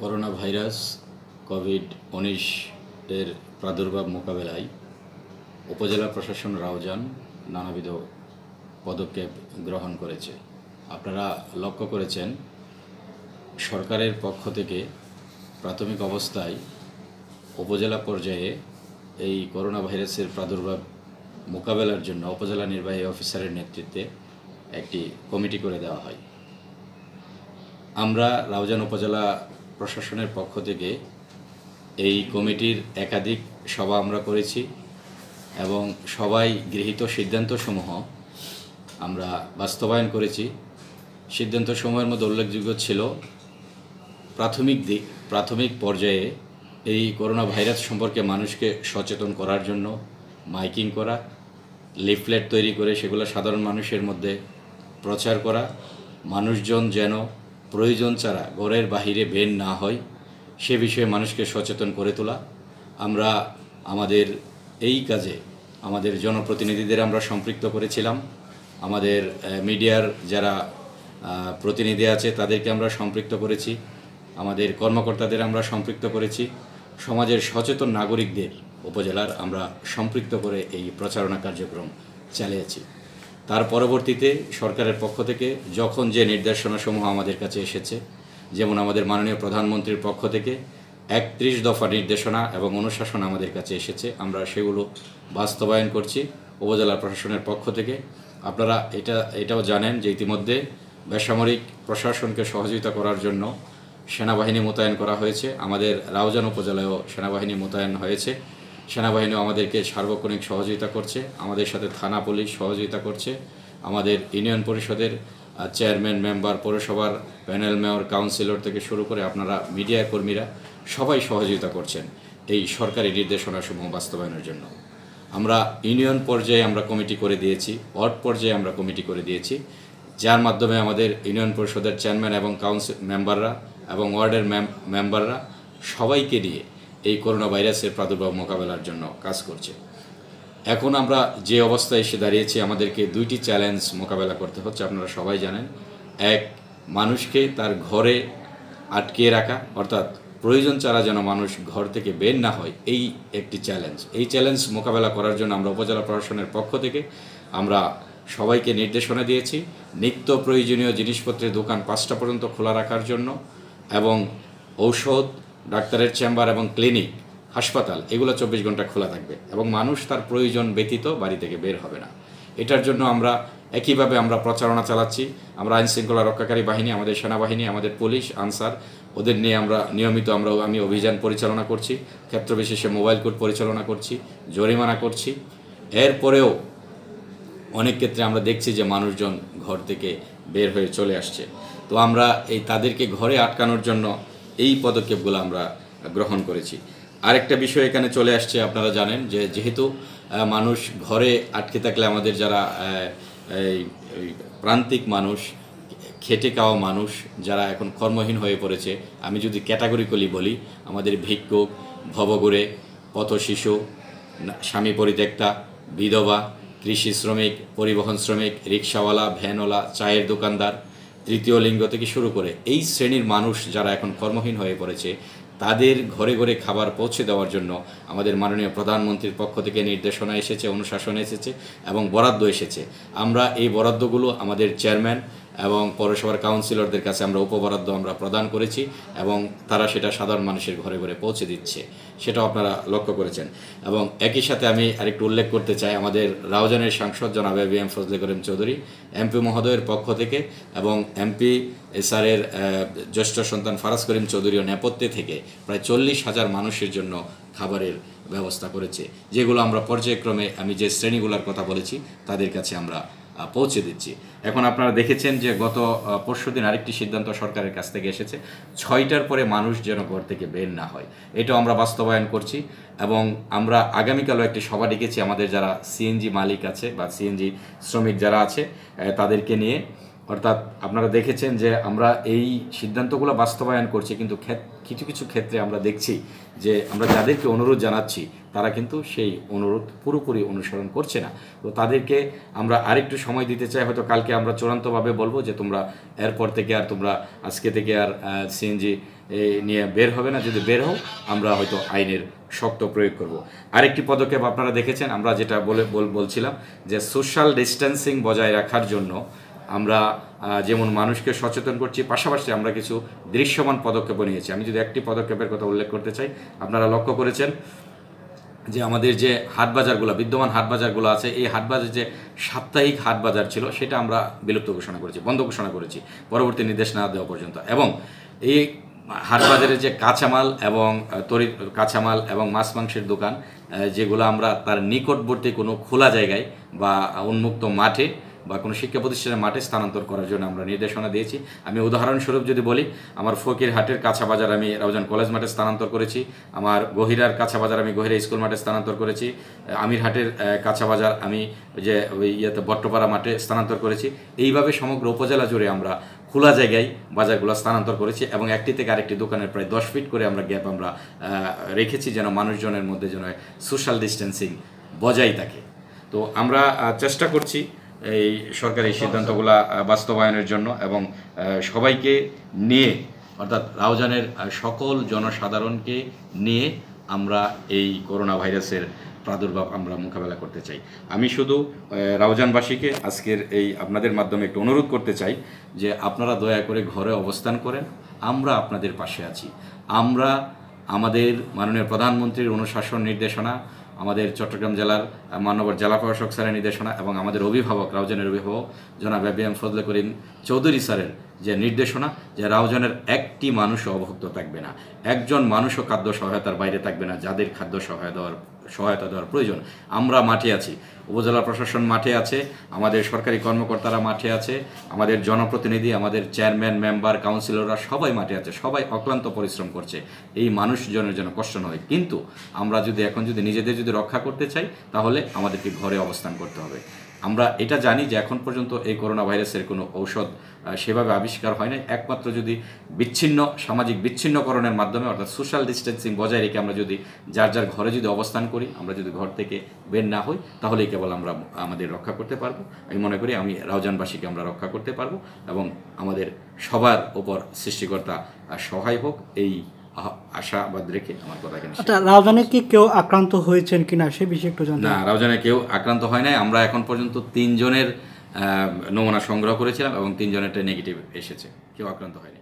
corona virus Covid উনিশ এর প্রাদুর্ভাব মোকাবেলায় উপজেলা প্রশাসন রাউজান নানাবিধ পদক্ষেপ গ্রহণ করেছে আপনারা লক্ষ্য করেছেন সরকারের পক্ষ থেকে প্রাথমিক অবস্থায় উপজেলা পর্যায়ে এই করোনা ভাইরাসের প্রাদুর্ভাব মোকাবেলার জন্য উপজেলা নির্বাহী অফিসারের নেতৃত্বে একটি কমিটি করে দেওয়া হয় আমরা রাউজান উপজেলা প্রশাসনের পক্ষ থেকে এই কমিটির একাধিক সভা আমরা করেছি এবং সবাই গৃহীত সিদ্ধান্তসমূহ আমরা বাস্তবায়ন করেছি সিদ্ধান্তসমূহের মধ্যে উল্লেখযোগ্য ছিল প্রাথমিক দিক প্রাথমিক পর্যায়ে এই করোনা ভাইরাস সম্পর্কে মানুষকে সচেতন করার জন্য মাইকিং করা লিফলেট তৈরি করে সেগুলো সাধারণ মানুষের মধ্যে প্রচার করা মানুষজন যেন প্রয়োজন ছাড়া ঘরের বাহিরে বের না হয় সে বিষয়ে মানুষকে সচেতন করে তোলা আমরা আমাদের এই কাজে আমাদের জনপ্রতিনিধিদের আমরা সম্পৃক্ত করেছিলাম আমাদের মিডিয়ার যারা প্রতিনিধি আছে তাদেরকে আমরা সম্পৃক্ত করেছি আমাদের কর্মকর্তাদের আমরা সম্পৃক্ত করেছি সমাজের সচেতন নাগরিকদের উপজেলার আমরা সম্পৃক্ত করে এই প্রচারণা কার্যক্রম চালিয়েছি তার পরবর্তীতে সরকারের পক্ষ থেকে যখন যে নির্দেশনাসমূহ আমাদের কাছে এসেছে যেমন আমাদের মাননীয় প্রধানমন্ত্রীর পক্ষ থেকে একত্রিশ দফা নির্দেশনা এবং অনুশাসন আমাদের কাছে এসেছে আমরা সেগুলো বাস্তবায়ন করছি উপজেলা প্রশাসনের পক্ষ থেকে আপনারা এটা এটাও জানেন যে ইতিমধ্যে বেসামরিক প্রশাসনকে সহযোগিতা করার জন্য সেনাবাহিনী মোতায়েন করা হয়েছে আমাদের রাউজান উপজেলায়ও সেনাবাহিনী মোতায়েন হয়েছে সেনাবাহিনীও আমাদেরকে সার্বক্ষণিক সহযোগিতা করছে আমাদের সাথে থানা পুলিশ সহযোগিতা করছে আমাদের ইউনিয়ন পরিষদের চেয়ারম্যান মেম্বার পৌরসভার প্যানেল মেয়র কাউন্সিলর থেকে শুরু করে আপনারা মিডিয়া কর্মীরা সবাই সহযোগিতা করছেন এই সরকারি নির্দেশনাসমূহ বাস্তবায়নের জন্য আমরা ইউনিয়ন পর্যায়ে আমরা কমিটি করে দিয়েছি ওয়ার্ড পর্যায়ে আমরা কমিটি করে দিয়েছি যার মাধ্যমে আমাদের ইউনিয়ন পরিষদের চেয়ারম্যান এবং কাউন্সিল মেম্বাররা এবং ওয়ার্ডের মেম্বাররা সবাইকে নিয়ে এই করোনা ভাইরাসের প্রাদুর্ভাব মোকাবেলার জন্য কাজ করছে এখন আমরা যে অবস্থায় এসে দাঁড়িয়েছি আমাদেরকে দুইটি চ্যালেঞ্জ মোকাবেলা করতে হচ্ছে আপনারা সবাই জানেন এক মানুষকে তার ঘরে আটকিয়ে রাখা অর্থাৎ প্রয়োজন ছাড়া যেন মানুষ ঘর থেকে বের না হয় এই একটি চ্যালেঞ্জ এই চ্যালেঞ্জ মোকাবেলা করার জন্য আমরা উপজেলা প্রশাসনের পক্ষ থেকে আমরা সবাইকে নির্দেশনা দিয়েছি নিত্য প্রয়োজনীয় জিনিসপত্রের দোকান পাঁচটা পর্যন্ত খোলা রাখার জন্য এবং ঔষধ ডাক্তারের চেম্বার এবং ক্লিনিক হাসপাতাল এগুলো চব্বিশ ঘন্টা খোলা থাকবে এবং মানুষ তার প্রয়োজন ব্যতীত বাড়ি থেকে বের হবে না এটার জন্য আমরা একইভাবে আমরা প্রচারণা চালাচ্ছি আমরা আইনশৃঙ্খলা রক্ষাকারী বাহিনী আমাদের সেনাবাহিনী আমাদের পুলিশ আনসার ওদের নিয়ে আমরা নিয়মিত আমরা আমি অভিযান পরিচালনা করছি ক্ষেত্র বিশেষে মোবাইল কোর্ট পরিচালনা করছি জরিমানা করছি এরপরেও অনেক ক্ষেত্রে আমরা দেখছি যে মানুষজন ঘর থেকে বের হয়ে চলে আসছে তো আমরা এই তাদেরকে ঘরে আটকানোর জন্য এই পদক্ষেপগুলো আমরা গ্রহণ করেছি আরেকটা বিষয় এখানে চলে আসছে আপনারা জানেন যে যেহেতু মানুষ ঘরে আটকে থাকলে আমাদের যারা প্রান্তিক মানুষ খেটে খাওয়া মানুষ যারা এখন কর্মহীন হয়ে পড়েছে আমি যদি ক্যাটাগরিক্যালি বলি আমাদের ভিক্ষুক ভবঘুরে পথ শিশু স্বামী পরিত্যক্তা বিধবা কৃষি শ্রমিক পরিবহন শ্রমিক রিক্সাওয়ালা ভ্যানওয়ালা চায়ের দোকানদার তৃতীয় লিঙ্গ থেকে শুরু করে এই শ্রেণীর মানুষ যারা এখন কর্মহীন হয়ে পড়েছে তাদের ঘরে ঘরে খাবার পৌঁছে দেওয়ার জন্য আমাদের মাননীয় প্রধানমন্ত্রীর পক্ষ থেকে নির্দেশনা এসেছে অনুশাসন এসেছে এবং বরাদ্দ এসেছে আমরা এই বরাদ্দগুলো আমাদের চেয়ারম্যান এবং পৌরসভার কাউন্সিলরদের কাছে আমরা উপবরাদ্দ আমরা প্রদান করেছি এবং তারা সেটা সাধারণ মানুষের ঘরে ঘরে পৌঁছে দিচ্ছে সেটাও আপনারা লক্ষ্য করেছেন এবং একই সাথে আমি আরেকটু উল্লেখ করতে চাই আমাদের রাউজানের সাংসদ জনাবে B M Fazle Karim Chowdhury MP মহোদয়ের পক্ষ থেকে এবং এমপি এসআরের জ্যেষ্ঠ সন্তান ফারাজ করিম চৌধুরীর নেপথ্যে থেকে প্রায় চল্লিশ হাজার মানুষের জন্য খাবারের ব্যবস্থা করেছে যেগুলো আমরা পর্যায়ক্রমে আমি যে শ্রেণীগুলোর কথা বলেছি তাদের কাছে আমরা পৌঁছে দিচ্ছি এখন আপনারা দেখেছেন যে গত পরশু দিন আরেকটি সিদ্ধান্ত সরকারের কাছ থেকে এসেছে ছয়টার পরে মানুষ যেন ঘর থেকে বের না হয় এটাও আমরা বাস্তবায়ন করছি এবং আমরা আগামীকালও একটি সভা ডেকেছি আমাদের যারা সিএনজি মালিক আছে বা সিএনজি শ্রমিক যারা আছে তাদেরকে নিয়ে অর্থাৎ আপনারা দেখেছেন যে আমরা এই সিদ্ধান্তগুলো বাস্তবায়ন করছি কিন্তু কিছু কিছু ক্ষেত্রে আমরা দেখছি যে আমরা যাদেরকে অনুরোধ জানাচ্ছি তারা কিন্তু সেই অনুরোধ পুরোপুরি অনুসরণ করছে না তো তাদেরকে আমরা আরেকটু সময় দিতে চাই হয়তো কালকে আমরা চূড়ান্তভাবে বলবো যে তোমরা এরপর থেকে আর তোমরা আজকে থেকে আর সিএনজি নিয়ে বের হবে না যদি বের হও আমরা হয়তো আইনের শক্ত প্রয়োগ করব আরেকটি পদক্ষেপ আপনারা দেখেছেন আমরা যেটা বলে বলছিলাম যে সোশ্যাল ডিস্টেন্সিং বজায় রাখার জন্য আমরা যেমন মানুষকে সচেতন করছি পাশাপাশি আমরা কিছু দৃশ্যমান পদক্ষেপও নিয়েছি আমি যদি একটি পদক্ষেপের কথা উল্লেখ করতে চাই আপনারা লক্ষ্য করেছেন যে আমাদের যে হাট বাজারগুলো বিদ্যমান হাট বাজারগুলো আছে এই হাট বাজার যে সাপ্তাহিক হাট বাজার ছিল সেটা আমরা বিলুপ্ত ঘোষণা করেছি বন্ধ ঘোষণা করেছি পরবর্তী নির্দেশ না দেওয়া পর্যন্ত এবং এই হাট বাজারে যে কাঁচামাল এবং তরি কাঁচামাল এবং মাছ মাংসের দোকান যেগুলো আমরা তার নিকটবর্তী কোনো খোলা জায়গায় বা উন্মুক্ত মাঠে বা কোনো শিক্ষা প্রতিষ্ঠানের মাঠে স্থানান্তর করার জন্য আমরা নির্দেশনা দিয়েছি আমি উদাহরণস্বরূপ যদি বলি আমার ফকির হাটের কাঁচা বাজার আমি রাউজান কলেজ মাঠে স্থানান্তর করেছি আমার গহিরার কাঁচা বাজার আমি গহিরা স্কুল মাঠে স্থানান্তর করেছি আমির হাটের কাঁচা বাজার আমি যে ওই ইয়েতে বট্টপাড়া মাঠে স্থানান্তর করেছি এইভাবে সমগ্র উপজেলা জুড়ে আমরা খোলা জায়গায় বাজারগুলো স্থানান্তর করেছি এবং একটি থেকে আরেকটি দোকানের প্রায় দশ ফিট করে আমরা গ্যাপ আমরা রেখেছি যেন মানুষজনের মধ্যে যেন সোশ্যাল ডিস্টেন্সিং বজায় থাকে তো আমরা চেষ্টা করছি এই সরকারি সিদ্ধান্তগুলা বাস্তবায়নের জন্য এবং সবাইকে নিয়ে অর্থাৎ রাউজানের সকল জনসাধারণকে নিয়ে আমরা এই করোনা ভাইরাসের প্রাদুর্ভাব আমরা মোকাবেলা করতে চাই আমি শুধু রাউজানবাসীকে আজকের এই আপনাদের মাধ্যমে একটু অনুরোধ করতে চাই যে আপনারা দয়া করে ঘরে অবস্থান করেন আমরা আপনাদের পাশে আছি আমরা আমাদের মাননীয় প্রধানমন্ত্রীর অনুশাসন নির্দেশনা আমাদের চট্টগ্রাম জেলার মানবর জেলা প্রশাসক স্যারের নির্দেশনা এবং আমাদের অভিভাবক রাউজানের অভিভাবক জনাব A B M Fazle Karim Chowdhury স্যারের যে নির্দেশনা যে রাউজানের একটি মানুষও অবভুক্ত থাকবে না একজন মানুষও খাদ্য সহায়তার বাইরে থাকবে না যাদের খাদ্য সহায় দেওয়ার সহায়তা দেওয়ার প্রয়োজন আমরা মাঠে আছি উপজেলা প্রশাসন মাঠে আছে আমাদের সরকারি কর্মকর্তারা মাঠে আছে আমাদের জনপ্রতিনিধি আমাদের চেয়ারম্যান মেম্বার কাউন্সিলররা সবাই মাঠে আছে সবাই অক্লান্ত পরিশ্রম করছে এই মানুষজনের জন্য কষ্ট নয় কিন্তু আমরা যদি এখন যদি নিজেদের যদি রক্ষা করতে চাই তাহলে আমাদেরকে ঘরে অবস্থান করতে হবে আমরা এটা জানি যে এখন পর্যন্ত এই করোনা ভাইরাসের কোনো ঔষধ সেভাবে আবিষ্কার হয় নাই একমাত্র যদি বিচ্ছিন্ন সামাজিক বিচ্ছিন্নকরণের মাধ্যমে অর্থাৎ সোশ্যাল ডিস্টেন্সিং বজায় রেখে আমরা যদি যার যার ঘরে যদি অবস্থান করি আমরা যদি ঘর থেকে বের না হই তাহলেই কেবল আমরা আমাদের রক্ষা করতে পারবো আমি মনে করি আমি রাউজানবাসীকে আমরা রক্ষা করতে পারবো এবং আমাদের সবার ওপর সৃষ্টিকর্তা সহায় হোক এই আশাবাদ রেখে আমার কথা এখানে আচ্ছা কি কেউ আক্রান্ত হয়েছেন কিনা সে বিষয়ে একটু জানেন না রাউজানে কেউ আক্রান্ত হয় নাই আমরা এখন পর্যন্ত তিনজনের নমুনা সংগ্রহ করেছিলাম এবং তিনজনেরটা নেগেটিভ এসেছে কেউ আক্রান্ত হয়নি